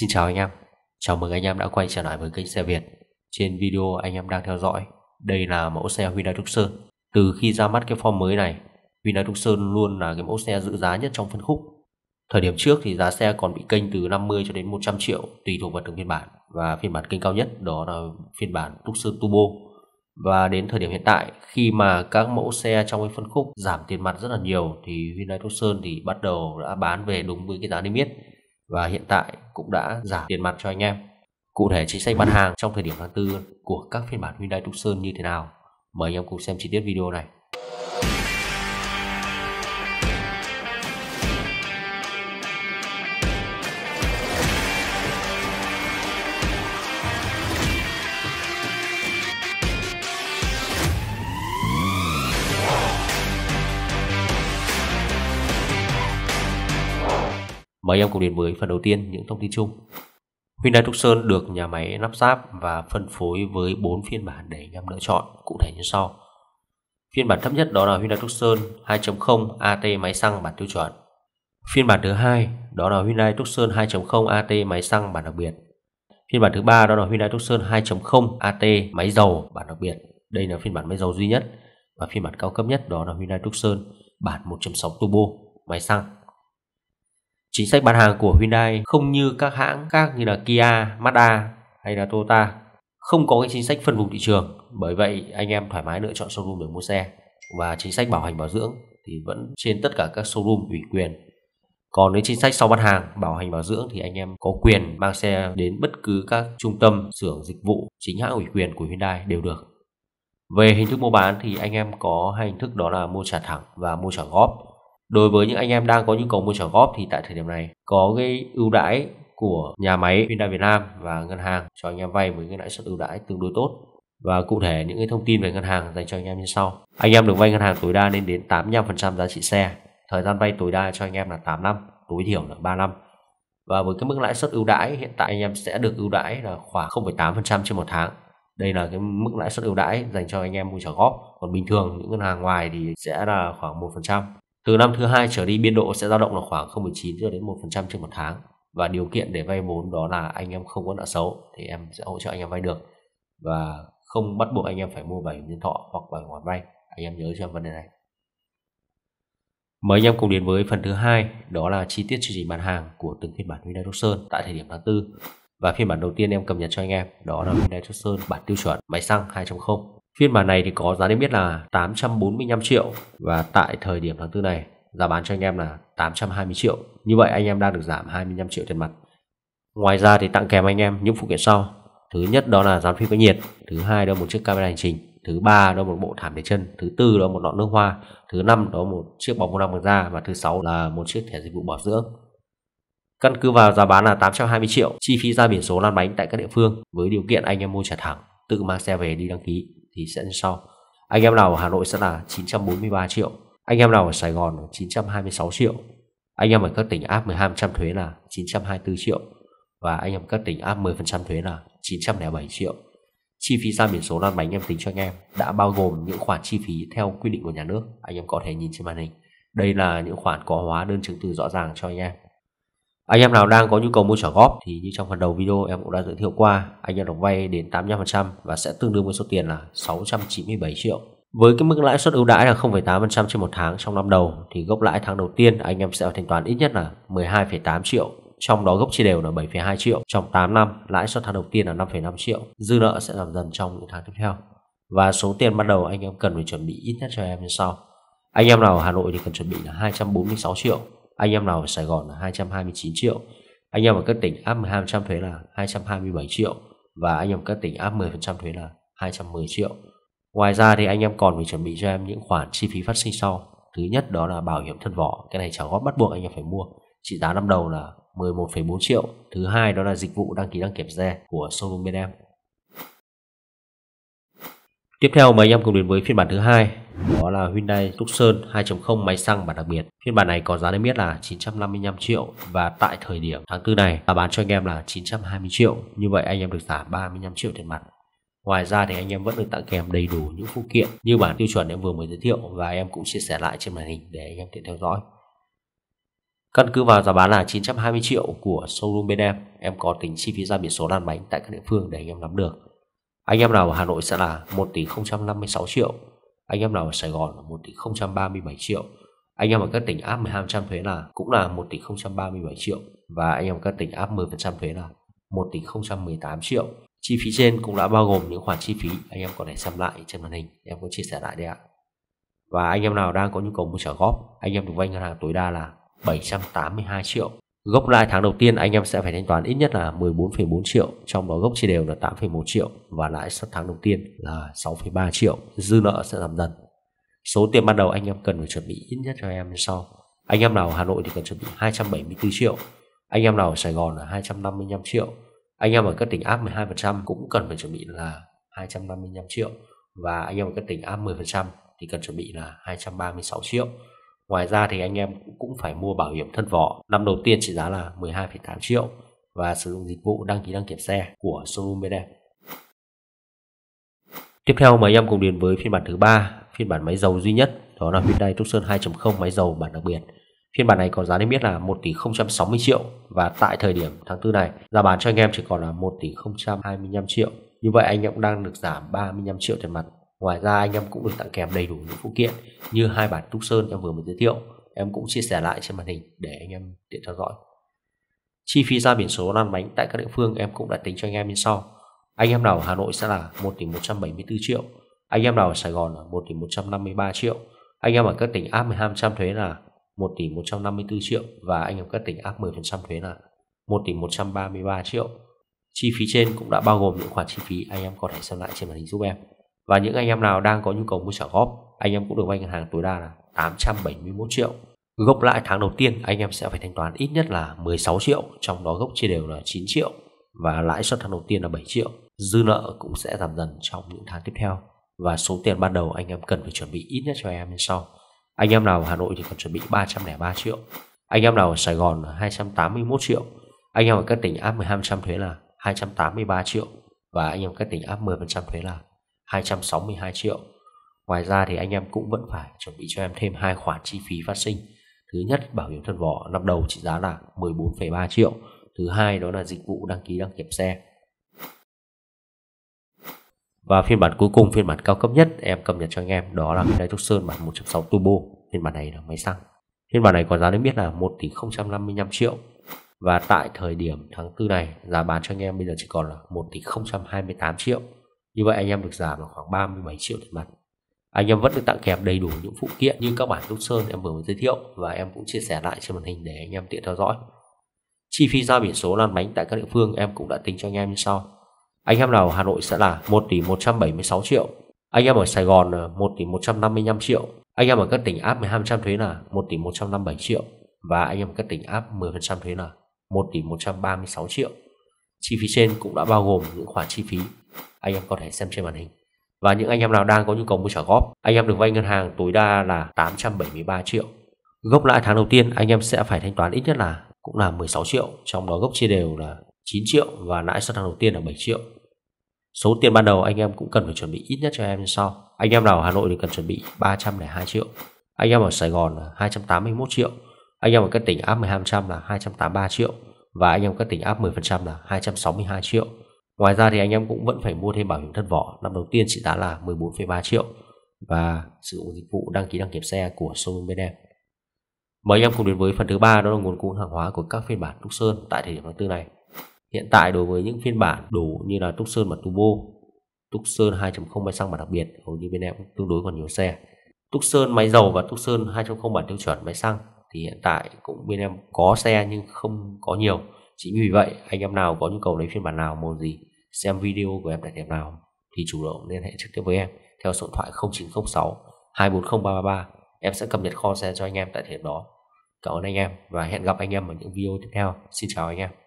Xin chào anh em, chào mừng anh em đã quay trở lại với kênh xe Việt. Trên video anh em đang theo dõi, đây là mẫu xe Hyundai Tucson. Từ khi ra mắt cái form mới này, Hyundai Tucson luôn là cái mẫu xe giữ giá nhất trong phân khúc. Thời điểm trước thì giá xe còn bị kênh từ 50 cho đến 100 triệu tùy thuộc vào từng phiên bản và phiên bản kênh cao nhất đó là phiên bản Tucson Turbo. Và đến thời điểm hiện tại khi mà các mẫu xe trong cái phân khúc giảm tiền mặt rất là nhiều thì Hyundai Tucson thì bắt đầu đã bán về đúng với cái giá niêm yết và hiện tại cũng đã giảm tiền mặt cho anh em. Cụ thể chính sách bán hàng trong thời điểm tháng 4 của các phiên bản Hyundai Tucson như thế nào, mời anh em cùng xem chi tiết video này. Mời em cùng đến với phần đầu tiên những thông tin chung. Hyundai Tucson được nhà máy lắp ráp và phân phối với 4 phiên bản để anh em lựa chọn, cụ thể như sau. Phiên bản thấp nhất đó là Hyundai Tucson 2.0 AT máy xăng bản tiêu chuẩn. Phiên bản thứ hai đó là Hyundai Tucson 2.0 AT máy xăng bản đặc biệt. Phiên bản thứ ba đó là Hyundai Tucson 2.0 AT máy dầu bản đặc biệt. Đây là phiên bản máy dầu duy nhất và phiên bản cao cấp nhất đó là Hyundai Tucson bản 1.6 turbo máy xăng Chính sách bán hàng của Hyundai không như các hãng khác như là Kia, Mazda hay là Toyota không có cái chính sách phân vùng thị trường bởi vậy anh em thoải mái lựa chọn showroom để mua xe và chính sách bảo hành bảo dưỡng thì vẫn trên tất cả các showroom ủy quyền còn nếu chính sách sau bán hàng bảo hành bảo dưỡng thì anh em có quyền mang xe đến bất cứ các trung tâm xưởng dịch vụ chính hãng ủy quyền của Hyundai đều được về hình thức mua bán thì anh em có hai hình thức đó là mua trả thẳng và mua trả góp đối với những anh em đang có nhu cầu mua trả góp thì tại thời điểm này có cái ưu đãi của nhà máy Hyundai Việt Nam và ngân hàng cho anh em vay với cái lãi suất ưu đãi tương đối tốt và cụ thể những cái thông tin về ngân hàng dành cho anh em như sau anh em được vay ngân hàng tối đa lên đến 85% giá trị xe thời gian vay tối đa cho anh em là 8 năm tối thiểu là 3 năm và với cái mức lãi suất ưu đãi hiện tại anh em sẽ được ưu đãi là khoảng 0,8% trên một tháng đây là cái mức lãi suất ưu đãi dành cho anh em mua trả góp còn bình thường những ngân hàng ngoài thì sẽ là khoảng 1% từ năm thứ hai trở đi biên độ sẽ dao động là khoảng 0,9 cho đến 1% trên một tháng và điều kiện để vay vốn đó là anh em không có nợ xấu thì em sẽ hỗ trợ anh em vay được và không bắt buộc anh em phải mua bảo hiểm nhân thọ hoặc bảo hiểm khoản vay anh em nhớ cho em vấn đề này mời anh em cùng đến với phần thứ hai đó là chi tiết chương trình bán hàng của từng phiên bản Hyundai Tucson tại thời điểm tháng 4 và phiên bản đầu tiên em cập nhật cho anh em đó là Hyundai Tucson bản tiêu chuẩn máy xăng 2.0 Phiên bản này thì có giá niêm yết là 845 triệu và tại thời điểm tháng tư này giá bán cho anh em là 820 triệu. Như vậy anh em đang được giảm 25 triệu tiền mặt. Ngoài ra thì tặng kèm anh em những phụ kiện sau. Thứ nhất đó là dán phim cách nhiệt, thứ hai đó là một chiếc camera hành trình, thứ ba đó là một bộ thảm để chân, thứ tư đó là một lọ nước hoa, thứ năm đó là một chiếc bóng năng bằng da và thứ sáu là một chiếc thẻ dịch vụ bảo dưỡng. Căn cứ vào giá bán là 820 triệu, chi phí ra biển số lăn bánh tại các địa phương với điều kiện anh em mua trả thẳng, tự mang xe về đi đăng ký thì sẽ như sau anh em nào ở Hà Nội sẽ là 943 triệu anh em nào ở Sài Gòn 926 triệu anh em ở các tỉnh áp 12% thuế là 924 triệu và anh em các tỉnh áp 10% thuế là 907 triệu chi phí ra biển số lăn bánh em tính cho anh em đã bao gồm những khoản chi phí theo quy định của nhà nước anh em có thể nhìn trên màn hình đây là những khoản có hóa đơn chứng từ rõ ràng cho anh em anh em nào đang có nhu cầu mua trả góp thì như trong phần đầu video em cũng đã giới thiệu qua, anh em được vay đến 85% và sẽ tương đương với số tiền là 697 triệu. Với cái mức lãi suất ưu đãi là 0,8% trên một tháng trong năm đầu thì gốc lãi tháng đầu tiên anh em sẽ phải thanh toán ít nhất là 12,8 triệu trong đó gốc chia đều là 7,2 triệu trong 8 năm lãi suất tháng đầu tiên là 5,5 triệu dư nợ sẽ giảm dần trong những tháng tiếp theo và số tiền ban đầu anh em cần phải chuẩn bị ít nhất cho em như sau anh em nào ở Hà Nội thì cần chuẩn bị là 246 triệu anh em nào ở Sài Gòn là 229 triệu Anh em ở các tỉnh áp 12% thuế là 227 triệu Và anh em ở các tỉnh áp 10% thuế là 210 triệu Ngoài ra thì anh em còn phải chuẩn bị cho em những khoản chi phí phát sinh sau Thứ nhất đó là bảo hiểm thân vỏ Cái này trả góp bắt buộc anh em phải mua Trị giá năm đầu là 11,4 triệu Thứ hai đó là dịch vụ đăng ký đăng kiểm xe của showroom bên em Tiếp theo mời anh em cùng đến với phiên bản thứ hai đó là Hyundai Tucson 2.0 máy xăng bản đặc biệt. Phiên bản này có giá niêm yết là 955 triệu và tại thời điểm tháng 4 này đã bán cho anh em là 920 triệu. Như vậy anh em được giảm 35 triệu tiền mặt. Ngoài ra thì anh em vẫn được tặng kèm đầy đủ những phụ kiện như bản tiêu chuẩn em vừa mới giới thiệu và em cũng chia sẻ lại trên màn hình để anh em tiện theo dõi. Căn cứ vào giá bán là 920 triệu của showroom bên em, em có tính chi phí ra biển số lăn bánh tại các địa phương để anh em nắm được. Anh em nào ở Hà Nội sẽ là 1 tỷ 056 triệu Anh em nào ở Sài Gòn là 1 tỷ 037 triệu Anh em ở các tỉnh áp 12% thuế là cũng là 1 tỷ 037 triệu Và anh em ở các tỉnh áp 10% thuế là 1 tỷ 018 triệu Chi phí trên cũng đã bao gồm những khoản chi phí anh em có thể xem lại trên màn hình Em có chia sẻ lại đây ạ Và anh em nào đang có nhu cầu mua trả góp Anh em được vay ngân hàng tối đa là 782 triệu Gốc lãi tháng đầu tiên anh em sẽ phải thanh toán ít nhất là 14,4 triệu, trong đó gốc chia đều là 8,1 triệu và lãi suất tháng đầu tiên là 6,3 triệu, dư nợ sẽ giảm dần. Số tiền ban đầu anh em cần phải chuẩn bị ít nhất cho em như sau. Anh em nào ở Hà Nội thì cần chuẩn bị 274 triệu, anh em nào ở Sài Gòn là 255 triệu, anh em ở các tỉnh áp 12% cũng cần phải chuẩn bị là 255 triệu và anh em ở các tỉnh áp 10% thì cần chuẩn bị là 236 triệu. Ngoài ra thì anh em cũng phải mua bảo hiểm thân vỏ. Năm đầu tiên trị giá là 12,8 triệu và sử dụng dịch vụ đăng ký đăng kiểm xe của showroom bên em. Tiếp theo mời em cùng đến với phiên bản thứ ba, phiên bản máy dầu duy nhất, đó là Hyundai Tucson 2.0 máy dầu bản đặc biệt. Phiên bản này có giá niêm yết là 1 tỷ 060 triệu và tại thời điểm tháng 4 này, giá bán cho anh em chỉ còn là 1 tỷ 025 triệu. Như vậy anh em cũng đang được giảm 35 triệu tiền mặt ngoài ra anh em cũng được tặng kèm đầy đủ những phụ kiện như hai bản trúc sơn em vừa mới giới thiệu em cũng chia sẻ lại trên màn hình để anh em tiện theo dõi chi phí ra biển số lăn bánh tại các địa phương em cũng đã tính cho anh em như sau anh em nào ở Hà Nội sẽ là 1 tỷ 174 triệu anh em nào ở Sài Gòn là 1 tỷ 153 triệu anh em ở các tỉnh áp 12% thuế là 1 tỷ 154 triệu và anh em các tỉnh áp 10% thuế là 1 tỷ 133 triệu chi phí trên cũng đã bao gồm những khoản chi phí anh em có thể xem lại trên màn hình giúp em và những anh em nào đang có nhu cầu mua trả góp anh em cũng được vay ngân hàng tối đa là 871 triệu gốc lãi tháng đầu tiên anh em sẽ phải thanh toán ít nhất là 16 triệu trong đó gốc chia đều là 9 triệu và lãi suất tháng đầu tiên là 7 triệu dư nợ cũng sẽ giảm dần trong những tháng tiếp theo và số tiền ban đầu anh em cần phải chuẩn bị ít nhất cho em như sau anh em nào ở Hà Nội thì cần chuẩn bị 303 triệu anh em nào ở Sài Gòn là 281 triệu anh em ở các tỉnh áp 12% thuế là 283 triệu và anh em các tỉnh áp 10% thuế là 262 triệu. Ngoài ra thì anh em cũng vẫn phải chuẩn bị cho em thêm hai khoản chi phí phát sinh. Thứ nhất, bảo hiểm thân vỏ năm đầu trị giá là 14,3 triệu. Thứ hai đó là dịch vụ đăng ký đăng kiểm xe. Và phiên bản cuối cùng, phiên bản cao cấp nhất em cập nhật cho anh em đó là Hyundai Tucson bản 1.6 turbo. Phiên bản này là máy xăng. Phiên bản này có giá niêm yết là 1 tỷ 055 triệu và tại thời điểm tháng 4 này giá bán cho anh em bây giờ chỉ còn là 1 tỷ 028 triệu như vậy anh em được giảm khoảng 37 triệu tiền mặt anh em vẫn được tặng kèm đầy đủ những phụ kiện như các bản đúc sơn em vừa mới giới thiệu và em cũng chia sẻ lại trên màn hình để anh em tiện theo dõi chi phí giao biển số lăn bánh tại các địa phương em cũng đã tính cho anh em như sau anh em nào ở Hà Nội sẽ là 1 tỷ 176 triệu anh em ở Sài Gòn là 1 tỷ 155 triệu anh em ở các tỉnh áp 12% thuế là 1 tỷ 157 triệu và anh em ở các tỉnh áp 10% thuế là 1 tỷ 136 triệu Chi phí trên cũng đã bao gồm những khoản chi phí anh em có thể xem trên màn hình. Và những anh em nào đang có nhu cầu mua trả góp, anh em được vay ngân hàng tối đa là 873 triệu. Gốc lãi tháng đầu tiên anh em sẽ phải thanh toán ít nhất là cũng là 16 triệu, trong đó gốc chia đều là 9 triệu và lãi suất tháng đầu tiên là 7 triệu. Số tiền ban đầu anh em cũng cần phải chuẩn bị ít nhất cho em như sau. Anh em nào ở Hà Nội thì cần chuẩn bị 302 triệu. Anh em ở Sài Gòn là 281 triệu. Anh em ở các tỉnh áp 12% là 283 triệu và anh em cất tỉnh áp 10% là 262 triệu. Ngoài ra thì anh em cũng vẫn phải mua thêm bảo hiểm thân vỏ năm đầu tiên trị giá là 14,3 triệu và sử dụng dịch vụ đăng ký đăng kiểm xe của showroom bên em. Mời anh em cùng đến với phần thứ ba đó là nguồn cung hàng hóa của các phiên bản Túc Sơn tại thời điểm tháng tư này. Hiện tại đối với những phiên bản đủ như là Túc Sơn bản Turbo, Túc Sơn 2.0 máy xăng bản đặc biệt hầu như bên em cũng tương đối còn nhiều xe. Túc Sơn máy dầu và Túc Sơn 2.0 bản tiêu chuẩn máy xăng thì hiện tại cũng bên em có xe nhưng không có nhiều chính vì vậy anh em nào có nhu cầu lấy phiên bản nào màu gì xem video của em tại điểm nào thì chủ động liên hệ trực tiếp với em theo số điện thoại 0906 240333 em sẽ cập nhật kho xe cho anh em tại thời điểm đó cảm ơn anh em và hẹn gặp anh em ở những video tiếp theo xin chào anh em